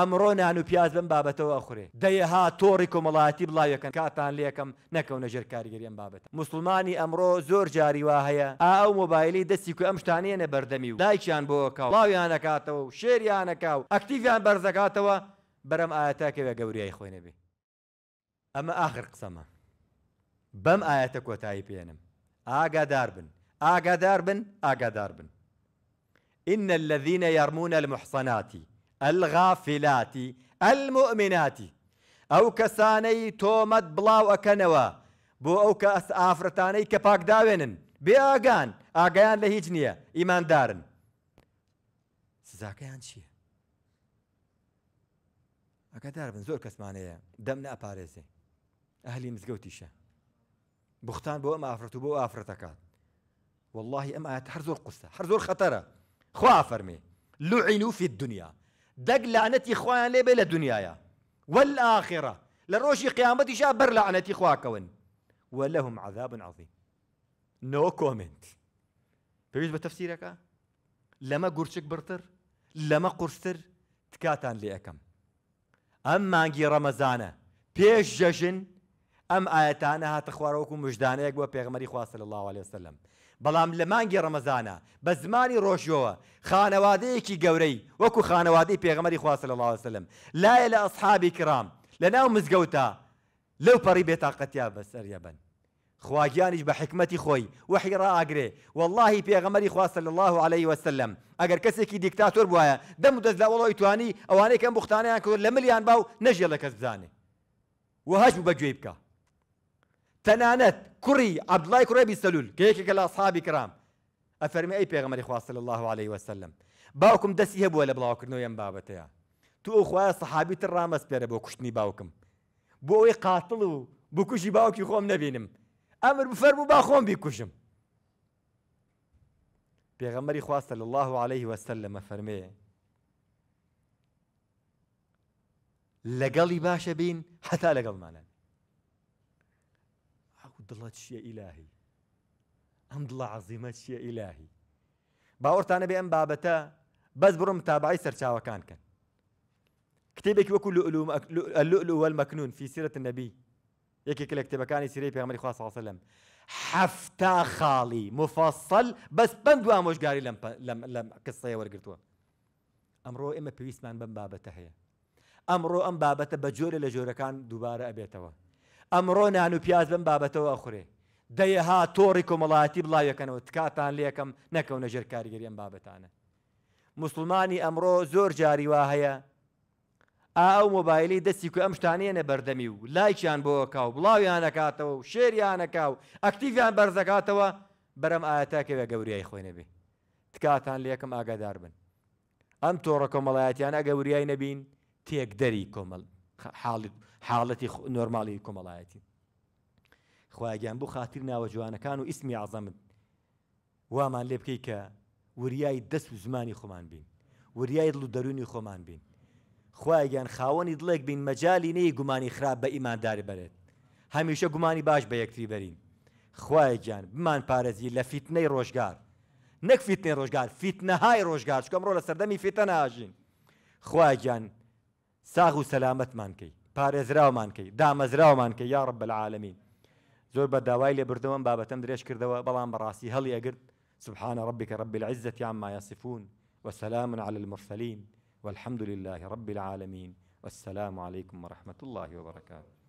ئەمڕۆ نان و پیاز بم بابەتەوە ئەخورێ دەیەها تۆڕی کۆمەڵاتی بڵاوەکەن کاتان لێکم نەکەونە ژێر کاریگەریان بابەت مسلمانی ئەمڕۆ زۆر جاریوا هەیە ئا ئەو مۆبایلی دەستی کو ئەم شتانێنە بەردەمی و دایکیان بۆ کاو ڵاویانەکاتەوە و شێریانەکاو ئەکتیویان بەرزەکاتەوە بەرەم ئاەتاکەوێ گەوریای خۆێنە بێ ئەمە ئاخر قسەمە بەم ئاەتە کۆتایی پێێنم ئاگادار بن ئاگادار بن ئاگادار بن إن الذين يرمون المحصنات الغافلات المؤمنات او كساني تومد بلاو اكنوا بو او كاس افرتاني كباك داوينن بي اغان اغان لهجنيه ايمان دارن سزاكيان شي سزاکەیان چییە؟ ئەگەدار بن زۆر کەسمانەیە دەم نە بختان بو ام افرتو بو بۆ والله ام ئەم حرزور قصة حرزور خطرة هەر زۆر خەتەرە خوا فەرمێ دق لعنتي اخوان لي بلا دنيا يا والاخره لروشي قيامتي شابر لعنتي لاەتی خواکەون ولهم عذاب عظيم نو كومنت نۆ کۆمنت لما بە تەفسیرەکە برتر لما قرشتر تكاتان لي اكم اما مانگی ڕەمەزانە بيش ججن ام ئاەتانە هاتە خوارەوەکو مژدانەیەک بۆ پێغمەری الله عليه وسلم بەڵام لە مانگی ڕەمەزانە بە زمانی ڕۆژیەوە خانەوادەیەکی گەورەی وەکو خانەوادەی پێغەمەری خواسە لە لاوەسلم لایە لە ئەسحابی کرام لە ناو مزگەوتە لەو پەڕی بێتاقەتیا بەسەریە بن. خواگیانیش بە حکمەتی خۆی وەحی ڕاگرێ واللهی پێغەمەری خواستە لە الله عليه وسلم ئەگەر کەسێکی دیکتاتۆر بواە دەم و دەست لە وڵی توانی ئەوانەیە کەم بختانیان کرد لە ملیان باو نەژێ لە کەس بزانێ وهەش بەگوێ بکە كري عبد الله كري بيسلول كيك كلا اصحابي كرام کرام اي بيغمر پێغەمەری صلى الله عليه وسلم باوکم دەستی ولا لە بڵاوکردنەوە يم بابەتەیە تو ئەو صحابي سەحابی تر ڕامەسپێرە بۆ کوشتنی باوکم بۆ ئەوەی قاتڵ و بکوژی باوکی خۆم نەبینم ئەمر بفەرموو با خۆم بیکوژم پێغەمەری الله عليه وسلم لقالي باشا بين حتى لقال لەگەڵمانە عبد الله تشي إلهي عبد الله عظيمة تشي إلهي باورت أنا بأم بابتا بس برم تابعي سرچا وكان كان كتبك وكل اللؤلؤ اللؤلؤ والمكنون في سيرة النبي يكيك كل كتبه كان يسيري في غمري صلى الله عليه وسلم حفتا خالي مفصل بس بندوا مش قاري لم لم لم قصة ورقتوا أمره إما بيسمان بن بابتا هي أمره أم بابتا بجورة لجورة كان دوباره أبيتوه ئەمڕۆ نان و پیاز بم بابەتەوە ئەخورێ دەیەها تۆڕی کۆمەڵاتی بڵاوەکەنەوە تکاتان لەکەم نەکەونە ژێر کاریگەریان بابەتانە مسلمانی ئەمڕۆ زۆر جاریوا هەیە ئاو مۆبایلی دەستی کو ئەم شتانێنە بەردەمی و لایکیان بۆکا و بڵاویانەکاتەوە و شێریانەکا و ئەکتیڤیان بەرزەکاتەوە بەرەم ئاەتاکەوێ گەوریای خۆی نەبێ تکاتان لەکەم ئاگادار بن ئەم تۆڕە کۆمەڵایەتیان ئەگەوریای نەبین تێک دەری کۆمەڵ حاڵەتی نۆرمالی کۆمەڵایەتی خواگیان بۆ خاتر ناوە جوانەکان و ئیسمی عزەمت وامان لێ بکەی کە وریای دەست و زمانی خۆمان بین وریای دڵ و دەرونی خۆمان بین خوایگەیان خاوەنی دڵێک بین مەجای نەی گومانی خراپ بە ئیمانداری بەرێت هەمیشە گومانی باش بە یەکتی بەرین خوایگیان بمان پارێزی لە فیتنەی ڕۆژگار نەک فیتنی ڕۆژگار فیتنەهای ڕۆژگار چکەم ڕۆ لە سەردەمی فیتە ناژین خوایگیان ساغو سلامت مانكي باريز راو مانكي دامز راو مانكي يا رب العالمين زور بە داوای لێبردەوەم بابەتەم درێژ کردەوە براسي هل هەڵی ئەگرت سبحان ربك رب العزة عما يصفون وسلام على المرسلين والحمد لله رب العالمين والسلام عليكم ورحمة الله وبركاته